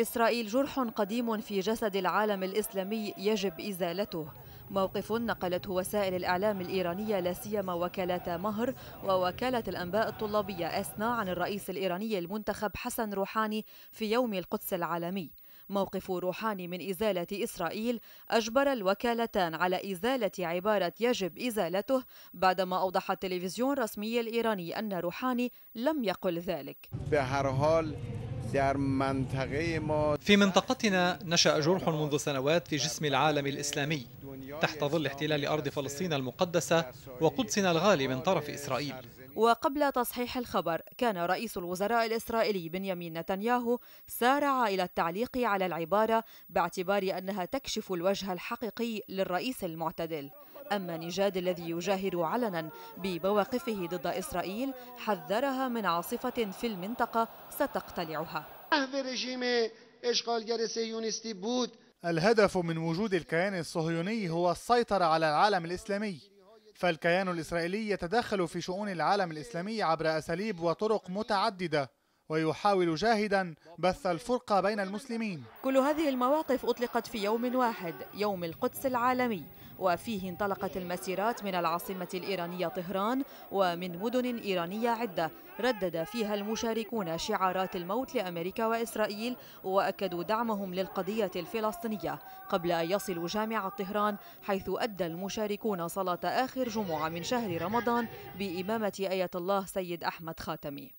إسرائيل جرح قديم في جسد العالم الإسلامي يجب إزالته موقف نقلته وسائل الإعلام الإيرانية لا سيما وكالة مهر ووكالة الأنباء الطلابية أسنا عن الرئيس الإيراني المنتخب حسن روحاني في يوم القدس العالمي موقف روحاني من إزالة إسرائيل أجبر الوكالتان على إزالة عبارة يجب إزالته بعدما أوضح التلفزيون الرسمي الإيراني أن روحاني لم يقل ذلك في منطقتنا نشأ جرح منذ سنوات في جسم العالم الإسلامي تحت ظل احتلال أرض فلسطين المقدسة وقدسنا الغالي من طرف إسرائيل وقبل تصحيح الخبر كان رئيس الوزراء الإسرائيلي بنيامين نتنياهو سارع إلى التعليق على العبارة باعتبار أنها تكشف الوجه الحقيقي للرئيس المعتدل أما نجاد الذي يجاهر علنا بمواقفه ضد إسرائيل حذرها من عاصفة في المنطقة ستقتلعها الهدف من وجود الكيان الصهيوني هو السيطرة على العالم الإسلامي فالكيان الإسرائيلي يتدخل في شؤون العالم الإسلامي عبر أساليب وطرق متعددة ويحاول جاهدا بث الفرقة بين المسلمين كل هذه المواقف أطلقت في يوم واحد يوم القدس العالمي وفيه انطلقت المسيرات من العاصمة الإيرانية طهران ومن مدن إيرانية عدة ردد فيها المشاركون شعارات الموت لأمريكا وإسرائيل وأكدوا دعمهم للقضية الفلسطينية قبل أن يصلوا جامعة طهران حيث أدى المشاركون صلاة آخر جمعة من شهر رمضان بإمامة آية الله سيد أحمد خاتمي